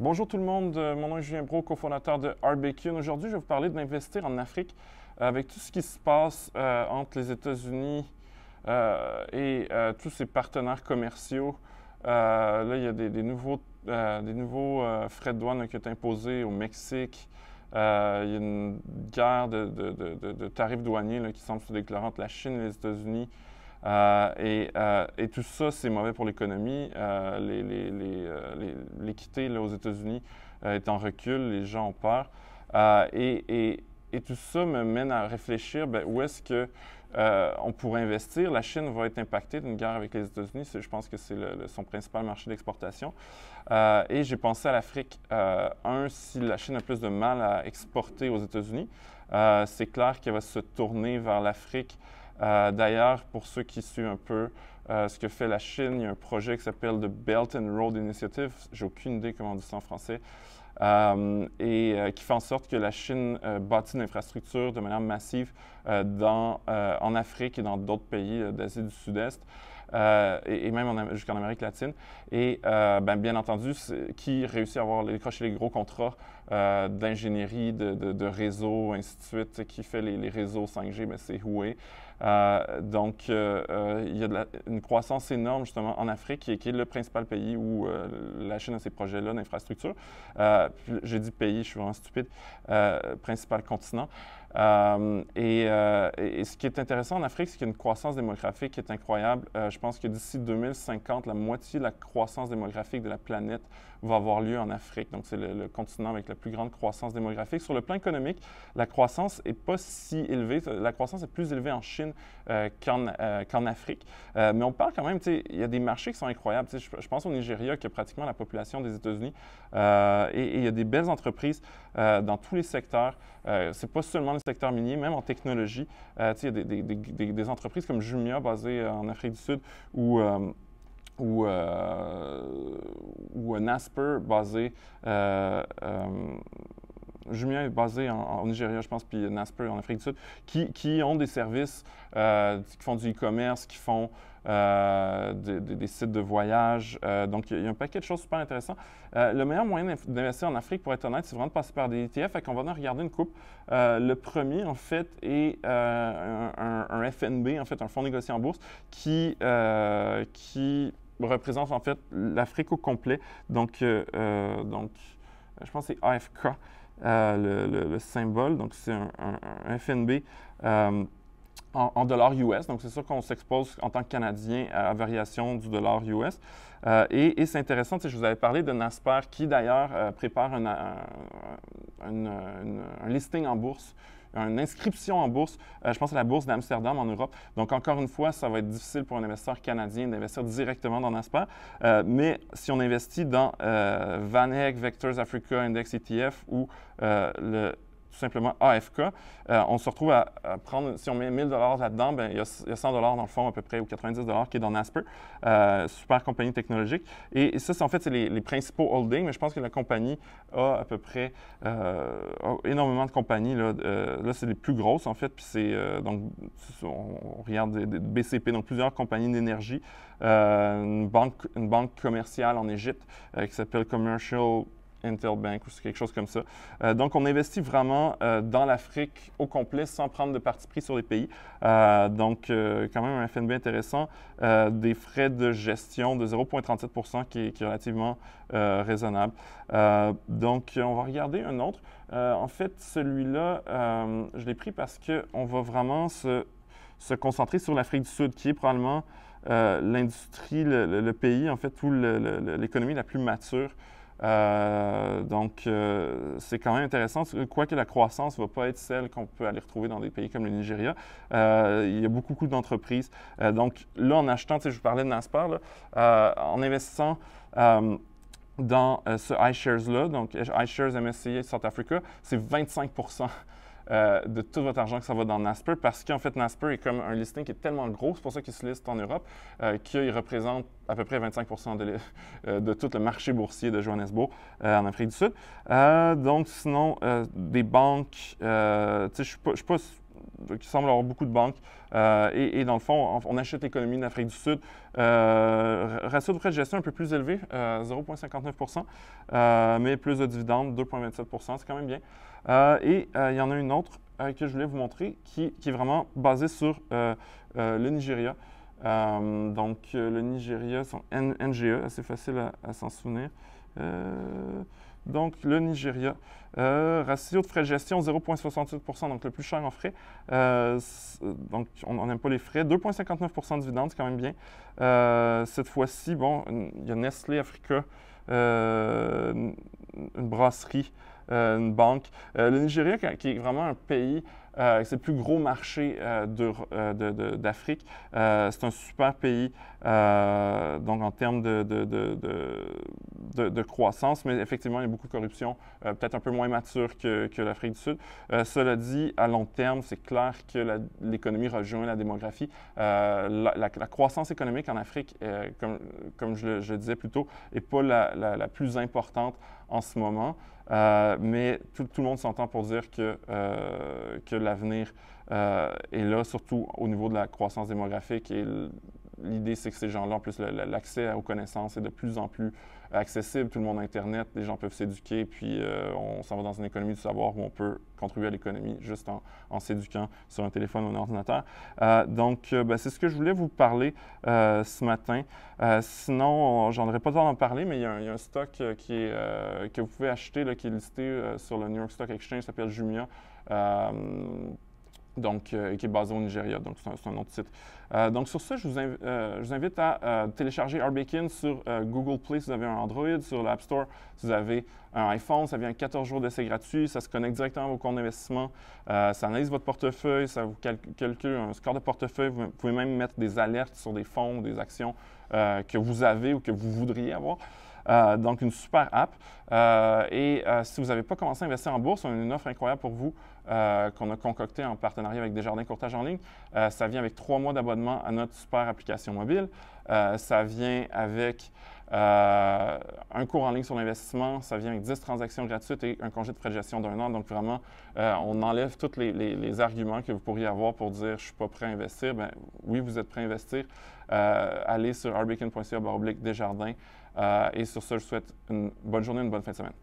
Bonjour tout le monde, euh, mon nom est Julien Bro, cofondateur de RBQ. Aujourd'hui, je vais vous parler d'investir en Afrique euh, avec tout ce qui se passe euh, entre les États-Unis et tous ses partenaires commerciaux. là, il y a des, nouveaux, frais de douane qui sont imposés au Mexique. il y a une guerre de, tarifs douaniers qui semble se déclarer entre la Chine et les États-Unis. Euh, euh, et, tout ça, c'est mauvais pour l'économie. Euh, l'équité aux États-Unis est en recul, les gens ont peur. Et, tout ça me mène à réfléchir ben, où est-ce que on pourrait investir. La Chine va être impactée d'une guerre avec les États-Unis. Je pense que c'est son principal marché d'exportation. et j'ai pensé à l'Afrique. un, si la Chine a plus de mal à exporter aux États-Unis, c'est clair qu'elle va se tourner vers l'Afrique. Euh, d'ailleurs, pour ceux qui suivent un peu euh, ce que fait la Chine, il y a un projet qui s'appelle The Belt and Road Initiative. J'ai aucune idée comment on dit ça en français. Euh, et qui fait en sorte que la Chine bâtit une infrastructure de manière massive en Afrique et dans d'autres pays d'Asie du Sud-Est. Et, même jusqu'en Amérique latine. Et ben, bien entendu, qui réussit à avoir décroché les, gros contrats d'ingénierie, de, de, de réseaux, ainsi de suite, qui fait les, réseaux 5G, mais ben, c'est Huawei. Euh, donc, euh, euh, il y a une croissance énorme justement en Afrique, qui est, le principal pays où la Chine a ces projets-là d'infrastructure. J'ai dit pays, je suis vraiment stupide, principal continent. Euh, euh, et, ce qui est intéressant en Afrique, c'est qu'il y a une croissance démographique qui est incroyable. Euh, je pense que d'ici 2050, la moitié de la croissance démographique de la planète va avoir lieu en Afrique. Donc, c'est le, continent avec la plus grande croissance démographique. Sur le plan économique, la croissance n'est pas si élevée. La croissance est plus élevée en Chine qu'en Afrique. mais on parle quand même, il y a des marchés qui sont incroyables. Je, je, pense au Nigeria, qui a pratiquement la population des États-Unis. et il y a des belles entreprises dans tous les secteurs. c'est pas seulement secteur minier, même en technologie. Euh, il y a des, entreprises comme Jumia, basées euh, en Afrique du Sud, ou euh, ou, euh, ou un Asper basé Jumia est basé en, Nigeria, je pense, puis Nasper en Afrique du Sud, qui, ont des services euh, qui font du e-commerce, qui font euh, des, sites de voyage. Euh, donc, il y a un paquet de choses super intéressantes. le meilleur moyen d'investir en Afrique, pour être honnête, c'est vraiment de passer par des ETF. Fait qu'on va venir regarder une coupe. le premier, en fait, est un, FNB, en fait, un fonds négocié en bourse, qui, qui représente en fait l'Afrique au complet. Donc, donc je pense que c'est AFK le, symbole. Donc, c'est un, FNB. Euh, en, dollars US. Donc, c'est sûr qu'on s'expose en tant que Canadien à la variation du dollar US. Euh, et, c'est intéressant, je vous avais parlé de Nasper qui, d'ailleurs, euh, prépare un, listing en bourse une inscription en bourse. Euh, je pense à la bourse d'Amsterdam en Europe. Donc, encore une fois, ça va être difficile pour un investisseur canadien d'investir directement dans NASPA. Euh, mais si on investit dans euh, VanEck, Vectors Africa Index ETF ou le tout simplement AFK, euh, on se retrouve à, prendre, si on met 1000 là-dedans, ben, il, y a, dollars 100 dans le fond à peu près, ou 90 qui est dans Nasper, euh, super compagnie technologique. Et, ça ça, en fait, c'est les, principaux holdings, mais je pense que la compagnie a à peu près euh, énormément de compagnies. Là, là c'est les plus grosses, en fait, puis c'est, donc, on regarde des, BCP, donc plusieurs compagnies d'énergie, une, banque, une banque commerciale en Égypte qui s'appelle Commercial Interbank ou quelque chose comme ça. Euh, donc, on investit vraiment euh, dans l'Afrique au complet sans prendre de parti pris sur les pays. Euh, donc, quand même un FNB intéressant. des frais de gestion de 0,37 qui, est relativement raisonnable. donc, on va regarder un autre. en fait, celui-là, je l'ai pris parce qu'on va vraiment se, concentrer sur l'Afrique du Sud, qui est probablement... l'industrie, le, le, pays, en fait, où l'économie la plus mature euh, donc, euh, c'est quand même intéressant. Quoique la croissance ne va pas être celle qu'on peut aller retrouver dans des pays comme le Nigeria, euh, il y a beaucoup, beaucoup d'entreprises. donc, là, en achetant, je vous parlais de Naspar, en investissant dans ce iShares-là, donc iShares MSCI South Africa, c'est 25 euh, de tout votre argent que ça va dans Nasper parce qu'en fait, Nasper est comme un listing qui est tellement gros, c'est pour ça qu'il se liste en Europe, euh, qu'il représente à peu près 25 de, euh, de, tout le marché boursier de Johannesburg en Afrique du Sud. donc, sinon, des banques, je ne suis pas qui semble avoir beaucoup de banques. Euh, et, dans le fond, on, achète l'économie de l'Afrique du Sud. Euh, ratio de frais de gestion un peu plus élevé, 0,59 euh, euh, mais plus de dividendes, 2,27 c'est quand même bien. et il y en a une autre que je voulais vous montrer qui, qui est vraiment basée sur le Nigeria. donc, le Nigeria, son NGE, assez facile à, à s'en souvenir. Donc, le Nigeria. Euh, ratio de frais de gestion 0,68 donc le plus cher en frais. Euh, donc, on n'aime pas les frais. 2,59 de dividendes, quand même bien. Euh, cette fois-ci, bon, il y a Nestlé Africa, une brasserie, une banque. le Nigeria, qui est vraiment un pays euh, c'est le plus gros marché euh, euh, d'Afrique. c'est un super pays, donc en termes de, croissance, mais effectivement, il y a beaucoup de corruption, peut-être un peu moins mature que, l'Afrique du Sud. cela dit, à long terme, c'est clair que l'économie rejoint la démographie. La, croissance économique en Afrique, comme, je, le, disais plus tôt, n'est pas la plus importante en ce moment. Euh, mais tout, le monde s'entend pour dire que, euh, l'avenir euh, est là, surtout au niveau de la croissance démographique et l'idée, c'est que ces gens-là, en plus, l'accès aux connaissances est de plus en plus accessible. Tout le monde a Internet, les gens peuvent s'éduquer, puis euh, on s'en va dans une économie du savoir où on peut contribuer à l'économie juste en, s'éduquant sur un téléphone ou un ordinateur. Euh, donc, euh, ben, c'est ce que je voulais vous parler ce matin. sinon, j'en aurais pas le temps d'en parler, mais il y, a un, stock que vous pouvez acheter, qui est listé sur le New York Stock Exchange, s'appelle Jumia donc, euh, qui est basé au Nigeria. Donc, c'est un, autre site. Euh, donc, sur ça, je vous, euh, invite à télécharger Arbekin sur Google Play si vous avez un Android, sur l'App Store si vous avez un iPhone. Ça vient 14 jours d'essai gratuit. Ça se connecte directement à vos comptes d'investissement. ça analyse votre portefeuille. Ça vous calcule un score de portefeuille. Vous pouvez même mettre des alertes sur des fonds des actions que vous avez ou que vous voudriez avoir. Euh, donc, une super app. Euh, et euh, si vous n'avez pas commencé à investir en bourse, on a une offre incroyable pour vous qu'on a concoctée en partenariat avec Desjardins Courtage en ligne. ça vient avec trois mois d'abonnement à notre super application mobile. ça vient avec un cours en ligne sur l'investissement, ça vient avec 10 transactions gratuites et un congé de frais de gestion d'un an. Donc, vraiment, on enlève tous les, arguments que vous pourriez avoir pour dire je ne suis pas prêt à investir. Bien, oui, vous êtes prêt à investir. allez sur rbeacon.ca Desjardins. Euh, et sur ce, je souhaite une bonne journée, une bonne fin de semaine.